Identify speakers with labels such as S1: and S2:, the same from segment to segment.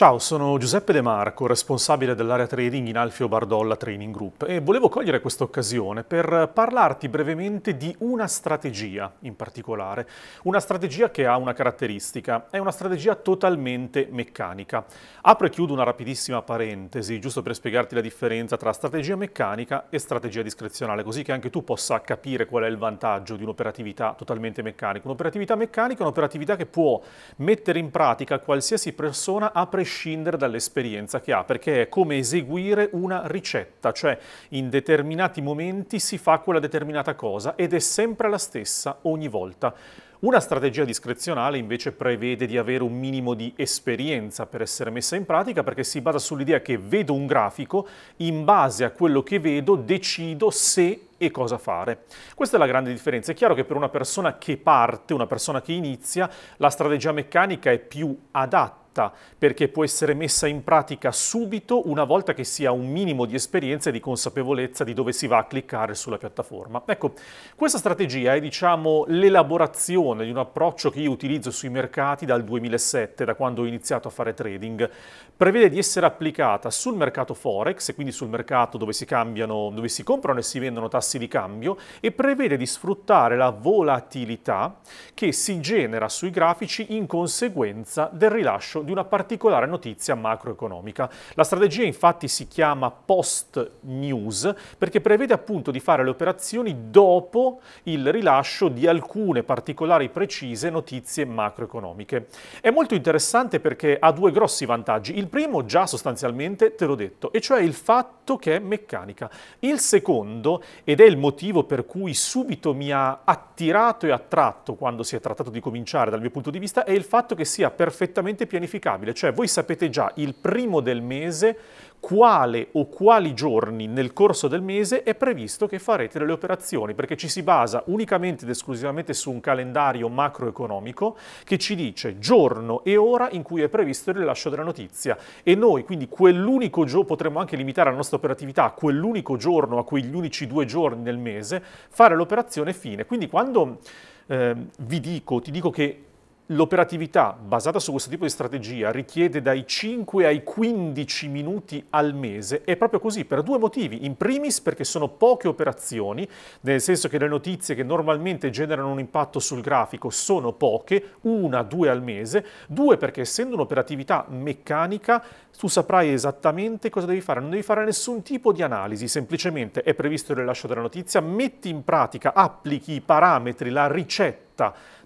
S1: Ciao, sono Giuseppe De Marco, responsabile dell'area trading in Alfio Bardolla Training Group e volevo cogliere questa occasione per parlarti brevemente di una strategia in particolare, una strategia che ha una caratteristica, è una strategia totalmente meccanica. Apro e chiudo una rapidissima parentesi, giusto per spiegarti la differenza tra strategia meccanica e strategia discrezionale, così che anche tu possa capire qual è il vantaggio di un'operatività totalmente meccanica. Un'operatività meccanica è un'operatività che può mettere in pratica qualsiasi persona a prescindere prescindere dall'esperienza che ha, perché è come eseguire una ricetta, cioè in determinati momenti si fa quella determinata cosa ed è sempre la stessa ogni volta. Una strategia discrezionale invece prevede di avere un minimo di esperienza per essere messa in pratica perché si basa sull'idea che vedo un grafico, in base a quello che vedo decido se e cosa fare. Questa è la grande differenza. È chiaro che per una persona che parte, una persona che inizia, la strategia meccanica è più adatta adatta perché può essere messa in pratica subito una volta che si ha un minimo di esperienza e di consapevolezza di dove si va a cliccare sulla piattaforma. Ecco, questa strategia è diciamo l'elaborazione di un approccio che io utilizzo sui mercati dal 2007, da quando ho iniziato a fare trading. Prevede di essere applicata sul mercato forex e quindi sul mercato dove si cambiano, dove si comprano e si vendono tassi di cambio e prevede di sfruttare la volatilità che si genera sui grafici in conseguenza del rilascio di di una particolare notizia macroeconomica. La strategia infatti si chiama post news perché prevede appunto di fare le operazioni dopo il rilascio di alcune particolari precise notizie macroeconomiche. È molto interessante perché ha due grossi vantaggi. Il primo già sostanzialmente te l'ho detto, e cioè il fatto che è meccanica. Il secondo, ed è il motivo per cui subito mi ha attirato e attratto quando si è trattato di cominciare dal mio punto di vista, è il fatto che sia perfettamente pianificato verificabile, cioè voi sapete già il primo del mese quale o quali giorni nel corso del mese è previsto che farete delle operazioni, perché ci si basa unicamente ed esclusivamente su un calendario macroeconomico che ci dice giorno e ora in cui è previsto il rilascio della notizia e noi quindi quell'unico giorno, potremmo anche limitare la nostra operatività a quell'unico giorno, a quegli unici due giorni nel mese, fare l'operazione fine. Quindi quando eh, vi dico, ti dico che L'operatività basata su questo tipo di strategia richiede dai 5 ai 15 minuti al mese È proprio così per due motivi. In primis perché sono poche operazioni, nel senso che le notizie che normalmente generano un impatto sul grafico sono poche, una, due al mese. Due perché essendo un'operatività meccanica tu saprai esattamente cosa devi fare, non devi fare nessun tipo di analisi, semplicemente è previsto il rilascio della notizia, metti in pratica, applichi i parametri, la ricetta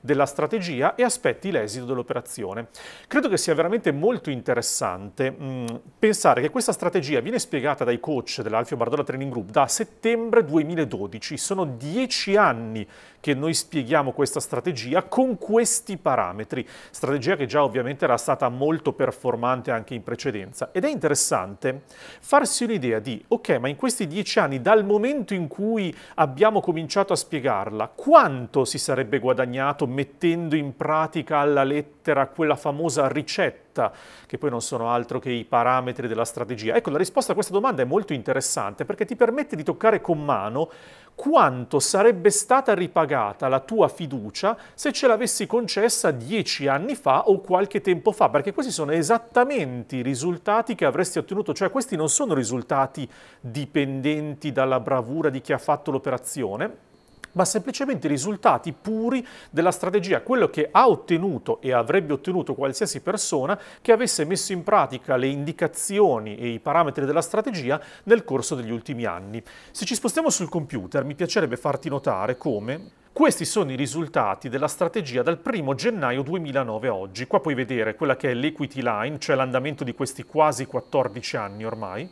S1: della strategia e aspetti l'esito dell'operazione. Credo che sia veramente molto interessante mh, mm, pensare che questa strategia viene spiegata dai coach dell'Alfio Bardola Training Group da settembre 2012. Sono dieci anni che noi spieghiamo questa strategia con questi parametri, strategia che già ovviamente era stata molto performante anche in precedenza. Ed è interessante farsi un'idea di, ok, ma in questi dieci anni, dal momento in cui abbiamo cominciato a spiegarla, quanto si sarebbe guadagnato mettendo in pratica alla lettera quella famosa ricetta, che poi non sono altro che i parametri della strategia? Ecco, la risposta a questa domanda è molto interessante perché ti permette di toccare con mano quanto sarebbe stata ripagata la tua fiducia se ce l'avessi concessa dieci anni fa o qualche tempo fa, perché questi sono esattamente i risultati che avresti ottenuto, cioè questi non sono risultati dipendenti dalla bravura di chi ha fatto l'operazione, ma semplicemente i risultati puri della strategia, quello che ha ottenuto e avrebbe ottenuto qualsiasi persona che avesse messo in pratica le indicazioni e i parametri della strategia nel corso degli ultimi anni. Se ci spostiamo sul computer, mi piacerebbe farti notare come questi sono i risultati della strategia dal 1 gennaio 2009 a oggi. Qua puoi vedere quella che è l'equity line, cioè l'andamento di questi quasi 14 anni ormai,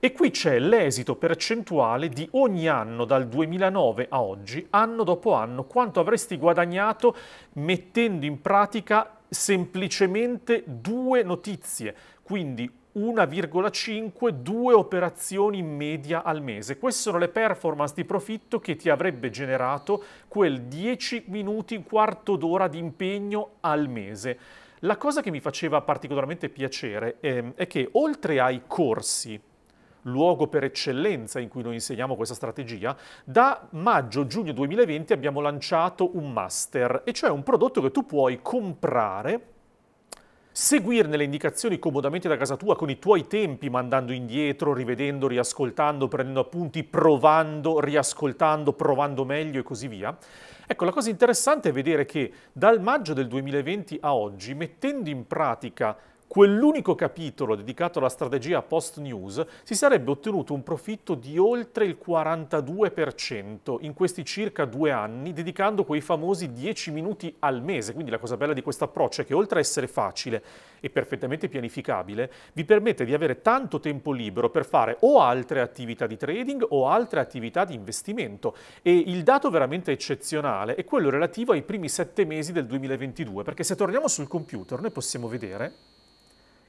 S1: e qui c'è l'esito percentuale di ogni anno dal 2009 a oggi, anno dopo anno, quanto avresti guadagnato mettendo in pratica semplicemente due notizie, quindi 1,5, due operazioni in media al mese. Queste sono le performance di profitto che ti avrebbe generato quel 10 minuti, quarto d'ora di impegno al mese. La cosa che mi faceva particolarmente piacere eh, è che oltre ai corsi luogo per eccellenza in cui noi insegniamo questa strategia, da maggio-giugno 2020 abbiamo lanciato un master, e cioè un prodotto che tu puoi comprare seguirne le indicazioni comodamente da casa tua con i tuoi tempi, mandando indietro, rivedendo, riascoltando, prendendo appunti, provando, riascoltando, provando meglio e così via. Ecco, la cosa interessante è vedere che dal maggio del 2020 a oggi, mettendo in pratica quell'unico capitolo dedicato alla strategia post-news, si sarebbe ottenuto un profitto di oltre il 42% in questi circa due anni, dedicando quei famosi 10 minuti al mese. Quindi la cosa bella di questo approccio è che oltre a essere facile e perfettamente pianificabile, vi permette di avere tanto tempo libero per fare o altre attività di trading o altre attività di investimento. E il dato veramente eccezionale è quello relativo ai primi sette mesi del 2022, perché se torniamo sul computer noi possiamo vedere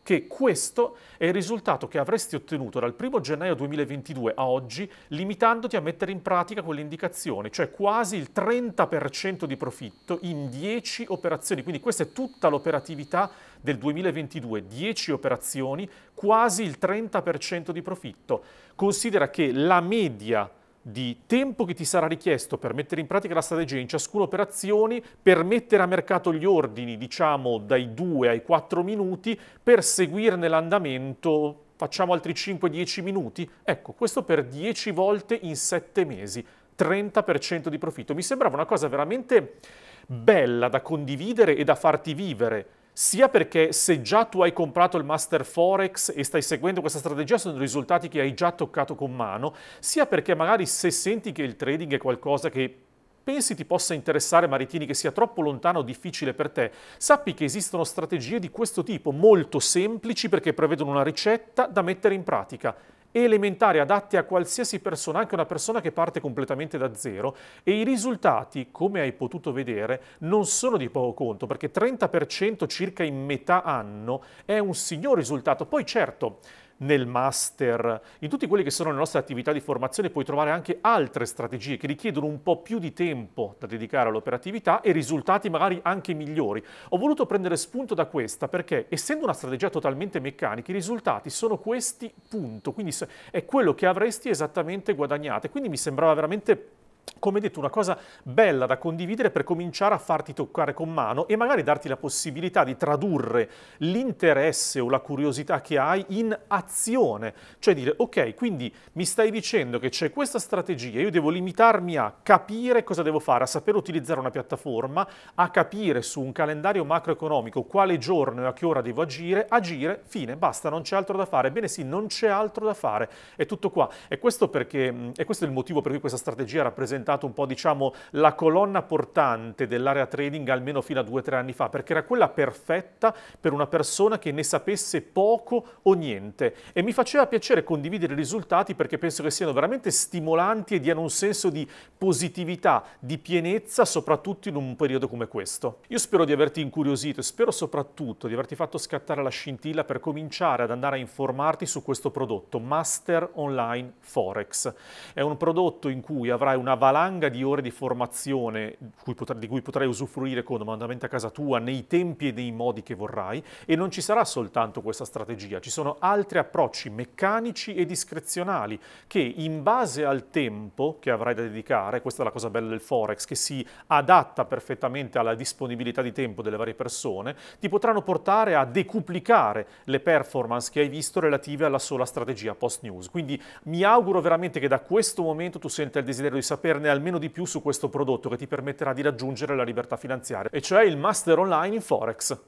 S1: che questo è il risultato che avresti ottenuto dal 1 gennaio 2022 a oggi limitandoti a mettere in pratica quell'indicazione, cioè quasi il 30% di profitto in 10 operazioni. Quindi questa è tutta l'operatività del 2022, 10 operazioni, quasi il 30% di profitto. Considera che la media di tempo che ti sarà richiesto per mettere in pratica la strategia in ciascuna operazione, per mettere a mercato gli ordini, diciamo dai 2 ai 4 minuti, per seguirne l'andamento facciamo altri 5-10 minuti. Ecco, questo per 10 volte in 7 mesi, 30% di profitto. Mi sembrava una cosa veramente bella da condividere e da farti vivere sia perché se già tu hai comprato il master forex e stai seguendo questa strategia sono risultati che hai già toccato con mano, sia perché magari se senti che il trading è qualcosa che pensi ti possa interessare Maritini, che sia troppo lontano o difficile per te, sappi che esistono strategie di questo tipo molto semplici perché prevedono una ricetta da mettere in pratica elementari adatti a qualsiasi persona, anche una persona che parte completamente da zero e i risultati, come hai potuto vedere, non sono di poco conto perché 30% circa in metà anno è un signor risultato. Poi certo, nel master, in tutte quelle che sono le nostre attività di formazione puoi trovare anche altre strategie che richiedono un po' più di tempo da dedicare all'operatività e risultati magari anche migliori. Ho voluto prendere spunto da questa perché essendo una strategia totalmente meccanica i risultati sono questi punto, quindi è quello che avresti esattamente guadagnato e quindi mi sembrava veramente come detto, una cosa bella da condividere per cominciare a farti toccare con mano e magari darti la possibilità di tradurre l'interesse o la curiosità che hai in azione. Cioè dire, ok, quindi mi stai dicendo che c'è questa strategia, io devo limitarmi a capire cosa devo fare, a sapere utilizzare una piattaforma, a capire su un calendario macroeconomico quale giorno e a che ora devo agire, agire, fine, basta, non c'è altro da fare. Ebbene sì, non c'è altro da fare, è tutto qua. E questo, perché, e questo è il motivo per cui questa strategia rappresenta rappresentato un po' diciamo la colonna portante dell'area trading almeno fino a due o tre anni fa, perché era quella perfetta per una persona che ne sapesse poco o niente. E mi faceva piacere condividere i risultati perché penso che siano veramente stimolanti e diano un senso di positività, di pienezza, soprattutto in un periodo come questo. Io spero di averti incuriosito e spero soprattutto di averti fatto scattare la scintilla per cominciare ad andare a informarti su questo prodotto, Master Online Forex. È un prodotto in cui avrai una valanga di ore di formazione cui potrai, di cui potrai usufruire comodamente a casa tua nei tempi e nei modi che vorrai e non ci sarà soltanto questa strategia, ci sono altri approcci meccanici e discrezionali che in base al tempo che avrai da dedicare, questa è la cosa bella del Forex, che si adatta perfettamente alla disponibilità di tempo delle varie persone, ti potranno portare a decuplicare le performance che hai visto relative alla sola strategia post-news. Quindi mi auguro veramente che da questo momento tu senta il desiderio di sapere saperne almeno di più su questo prodotto che ti permetterà di raggiungere la libertà finanziaria, e cioè il master online in Forex.